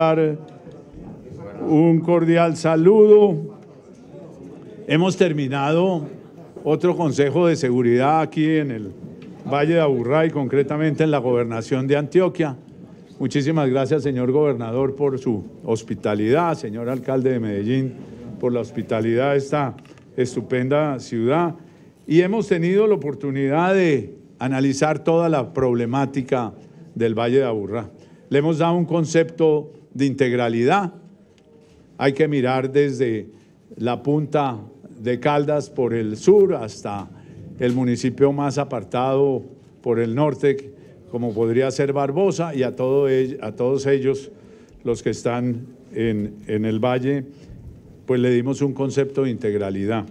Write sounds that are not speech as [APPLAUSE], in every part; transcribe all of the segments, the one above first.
Eh, un cordial saludo. Hemos terminado otro Consejo de Seguridad aquí en el Valle de Aburrá y concretamente en la gobernación de Antioquia. Muchísimas gracias, señor gobernador, por su hospitalidad, señor alcalde de Medellín, por la hospitalidad de esta estupenda ciudad. Y hemos tenido la oportunidad de analizar toda la problemática del Valle de Aburrá. Le hemos dado un concepto de integralidad. Hay que mirar desde la punta de Caldas por el sur hasta el municipio más apartado por el norte, como podría ser Barbosa, y a, a todos ellos los que están en, en el valle, pues le dimos un concepto de integralidad.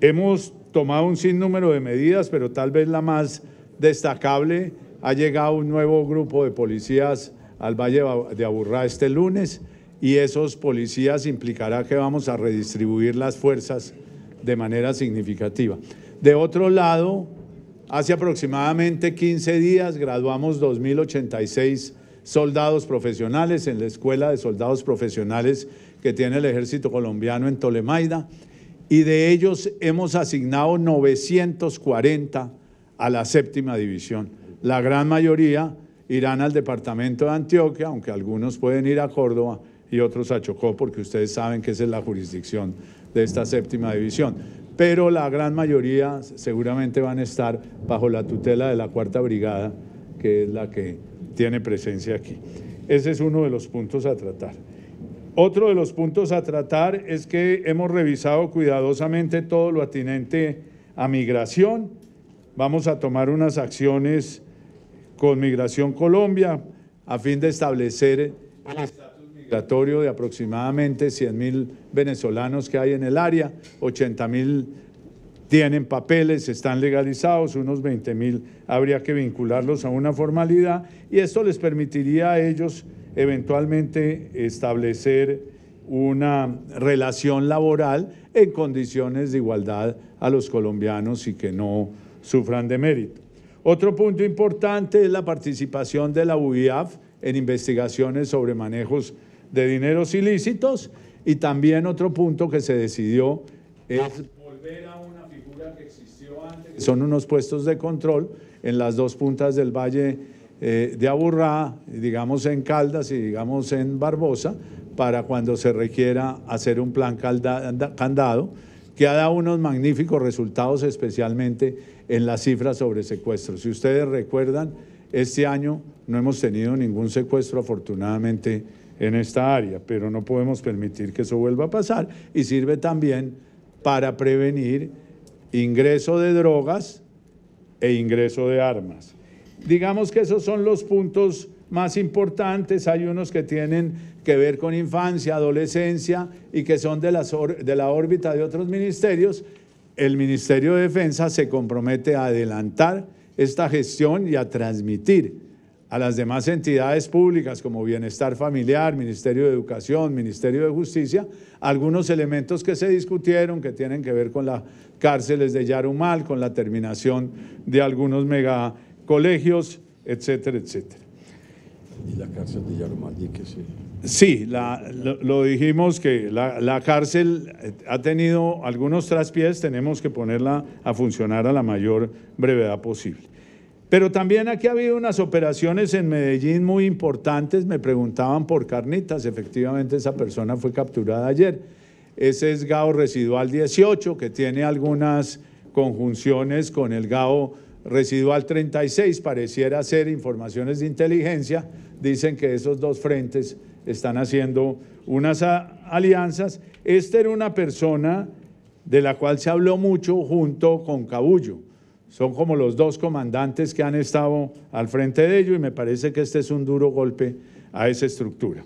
Hemos tomado un sinnúmero de medidas, pero tal vez la más destacable ha llegado un nuevo grupo de policías al Valle de Aburrá este lunes y esos policías implicará que vamos a redistribuir las fuerzas de manera significativa. De otro lado, hace aproximadamente 15 días graduamos 2.086 soldados profesionales en la Escuela de Soldados Profesionales que tiene el Ejército Colombiano en Tolemaida y de ellos hemos asignado 940 a la séptima división. La gran mayoría irán al departamento de Antioquia, aunque algunos pueden ir a Córdoba y otros a Chocó, porque ustedes saben que esa es la jurisdicción de esta séptima división. Pero la gran mayoría seguramente van a estar bajo la tutela de la Cuarta Brigada, que es la que tiene presencia aquí. Ese es uno de los puntos a tratar. Otro de los puntos a tratar es que hemos revisado cuidadosamente todo lo atinente a migración. Vamos a tomar unas acciones con Migración Colombia a fin de establecer el estatus migratorio de aproximadamente 100.000 venezolanos que hay en el área, 80.000 tienen papeles, están legalizados, unos 20 mil habría que vincularlos a una formalidad y esto les permitiría a ellos eventualmente establecer una relación laboral en condiciones de igualdad a los colombianos y que no sufran de mérito. Otro punto importante es la participación de la UIAF en investigaciones sobre manejos de dineros ilícitos y también otro punto que se decidió es volver a una figura que existió antes. son unos puestos de control en las dos puntas del Valle eh, de Aburrá, digamos en Caldas y digamos en Barbosa, para cuando se requiera hacer un plan candado que ha dado unos magníficos resultados, especialmente en las cifras sobre secuestros. Si ustedes recuerdan, este año no hemos tenido ningún secuestro, afortunadamente, en esta área, pero no podemos permitir que eso vuelva a pasar y sirve también para prevenir ingreso de drogas e ingreso de armas. Digamos que esos son los puntos más importantes, hay unos que tienen que ver con infancia, adolescencia y que son de, las de la órbita de otros ministerios, el Ministerio de Defensa se compromete a adelantar esta gestión y a transmitir a las demás entidades públicas como Bienestar Familiar, Ministerio de Educación, Ministerio de Justicia, algunos elementos que se discutieron que tienen que ver con las cárceles de Yarumal, con la terminación de algunos megacolegios, etcétera, etcétera. Y la cárcel de Yarumal, y que se, Sí, lo, dijimos que la, la, cárcel eh, ha tenido algunos traspiés, tenemos que ponerla a funcionar a la mayor brevedad posible. Pero también aquí ha habido unas operaciones en Medellín muy importantes, me preguntaban por carnitas, efectivamente esa persona fue capturada ayer. Ese es GAO residual 18 que tiene algunas conjunciones con el GAO residual 36, pareciera ser informaciones de inteligencia, dicen que esos dos frentes están haciendo unas alianzas. Esta era una persona de la cual se habló mucho junto con Cabullo. Son como los dos comandantes que han estado al frente de ello y me parece que este es un duro golpe a esa estructura.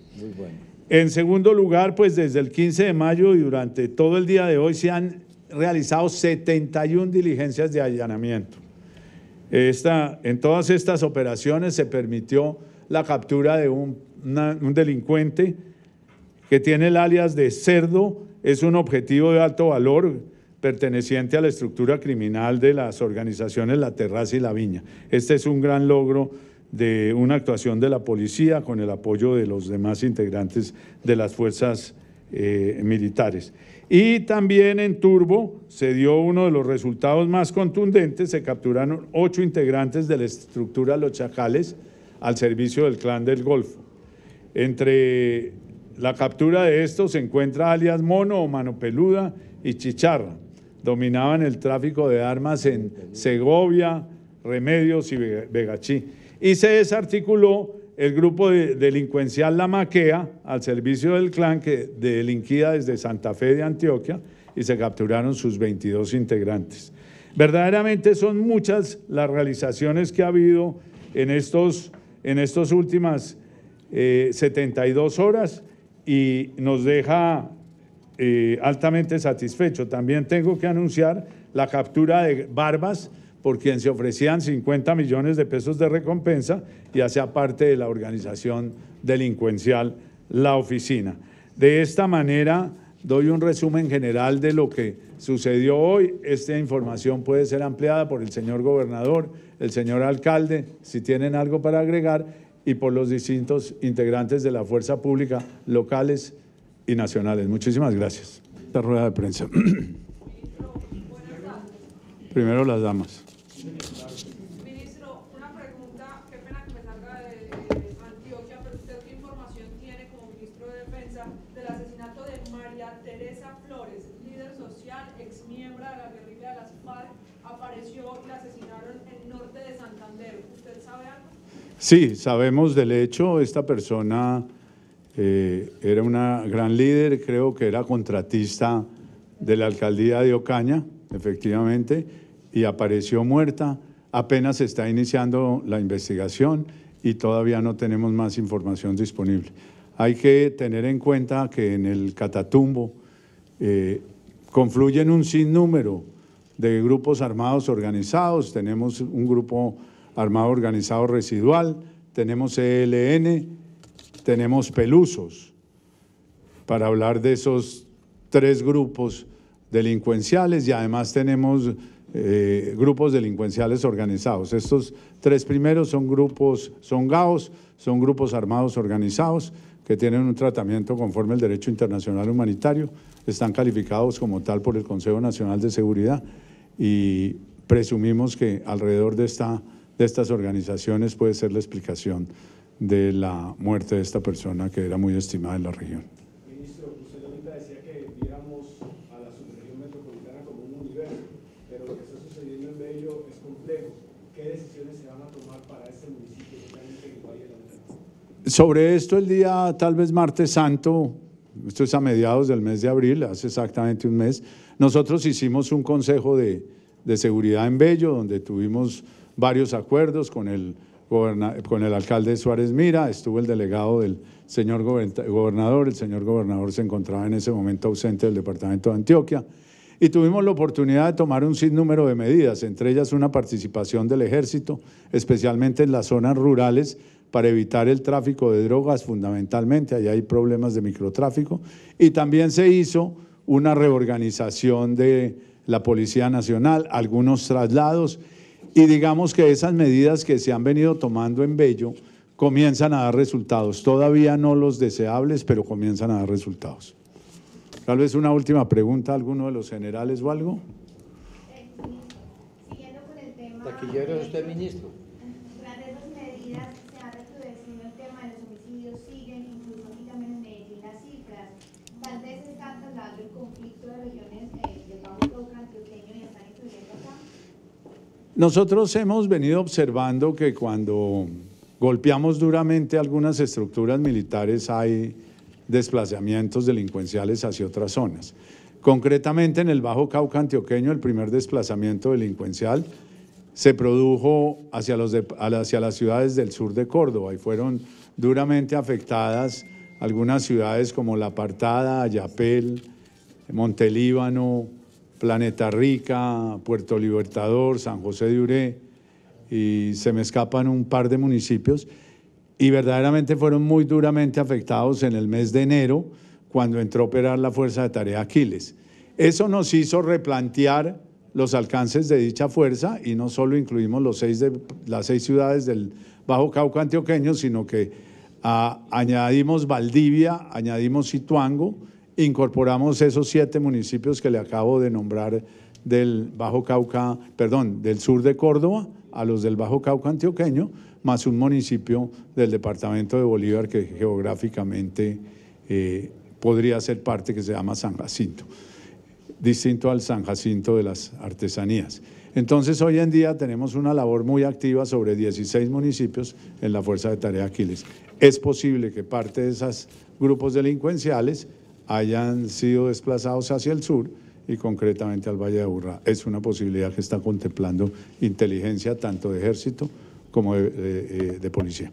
En segundo lugar, pues desde el 15 de mayo y durante todo el día de hoy se han realizado 71 diligencias de allanamiento. en todas estas operaciones se permitió la captura de un un delincuente que tiene el alias de cerdo, es un objetivo de alto valor perteneciente a la estructura criminal de las organizaciones La Terraza y La Viña. Este es un gran logro de una actuación de la policía con el apoyo de los demás integrantes de las fuerzas eh, militares. Y también en Turbo se dio uno de los resultados más contundentes, se capturaron ocho integrantes de la estructura Los Chacales al servicio del Clan del Golfo. Entre la captura de estos se encuentra alias Mono o Manopeluda y Chicharra. Dominaban el tráfico de armas en Segovia, Remedios y Vegachí. Y se desarticuló el grupo delincuencial La Maquea al servicio del clan que delinquía desde Santa Fe de Antioquia y se capturaron sus 22 integrantes. Verdaderamente son muchas las realizaciones que ha habido en estos en estos últimas 72 eh, horas y nos deja eh, altamente satisfecho. También tengo que anunciar la captura de Barbas, por quien se ofrecían 50 millones de pesos de recompensa y hacía parte de la organización delincuencial La Oficina. De esta manera, doy un resumen general de lo que sucedió hoy. Esta información puede ser ampliada por el señor gobernador, el señor alcalde, si tienen algo para agregar y por los distintos integrantes de la fuerza pública locales y nacionales. Muchísimas gracias. Esta rueda de prensa. [CLEARS THROAT] Primero las damas. Sí, sabemos del hecho, esta persona eh, era una gran líder, creo que era contratista de la alcaldía de Ocaña, efectivamente, y apareció muerta. Apenas está iniciando la investigación y todavía no tenemos más información disponible. Hay que tener en cuenta que en el Catatumbo eh, confluyen un sinnúmero de grupos armados organizados, tenemos un grupo armado organizado residual, tenemos ELN, tenemos pelusos, para hablar de esos tres grupos delincuenciales y además tenemos eh, grupos delincuenciales organizados. Estos tres primeros son grupos, son GAOs, son grupos armados organizados que tienen un tratamiento conforme al derecho internacional humanitario, están calificados como tal por el Consejo Nacional de Seguridad y presumimos que alrededor de esta de estas organizaciones puede ser la explicación de la muerte de esta persona que era muy estimada en la región. Ministro, usted ahorita decía que viéramos a la subregión metropolitana como un universo, pero lo que está sucediendo en Bello es complejo. ¿Qué decisiones se van a tomar para este municipio este Sobre esto el día tal vez martes santo, esto es a mediados del mes de abril, hace exactamente un mes, nosotros hicimos un consejo de, de seguridad en Bello, donde tuvimos varios acuerdos con el, con el alcalde Suárez Mira, estuvo el delegado del señor gobernador, el señor gobernador se encontraba en ese momento ausente del departamento de Antioquia, y tuvimos la oportunidad de tomar un sinnúmero de medidas, entre ellas una participación del ejército, especialmente en las zonas rurales, para evitar el tráfico de drogas fundamentalmente, allá hay problemas de microtráfico, y también se hizo una reorganización de la Policía Nacional, algunos traslados y digamos que esas medidas que se han venido tomando en Bello comienzan a dar resultados. Todavía no los deseables, pero comienzan a dar resultados. Tal vez una última pregunta a alguno de los generales o algo. siguiendo con el tema. Taquillero usted, ministro. Tras esas medidas se ha recrudecido el tema de los homicidios, siguen, incluso aquí también en Medellín las cifras. Tal vez está trasladando el conflicto de regiones eh, de Pablo Antioqueño y están incluyendo acá. Nosotros hemos venido observando que cuando golpeamos duramente algunas estructuras militares hay desplazamientos delincuenciales hacia otras zonas. Concretamente en el Bajo Cauca antioqueño el primer desplazamiento delincuencial se produjo hacia, las ciudades del sur de Córdoba y fueron duramente afectadas algunas ciudades como La Apartada, Ayapel, Montelíbano, Planeta Rica, Puerto Libertador, San José de Uré, y se me escapan un par de municipios, y verdaderamente fueron muy duramente afectados en el mes de enero, cuando entró a operar la Fuerza de Tarea Aquiles. Eso nos hizo replantear los alcances de dicha fuerza y no solo incluimos los las seis ciudades del Bajo Cauca antioqueño, sino que ah, añadimos Valdivia, añadimos Situango, incorporamos esos siete municipios que le acabo de nombrar del Bajo Cauca, perdón, del sur de Córdoba a los del Bajo Cauca antioqueño, más un municipio del departamento de Bolívar que geográficamente eh, podría ser parte que se llama San Jacinto, distinto al San Jacinto de las artesanías. Entonces hoy en día tenemos una labor muy activa sobre 16 municipios en la Fuerza de Tarea Aquiles. Es posible que parte de esos grupos delincuenciales hayan sido desplazados hacia el sur y concretamente al Valle de Aburrá. Es una posibilidad que está contemplando inteligencia tanto de ejército como de eh, policía.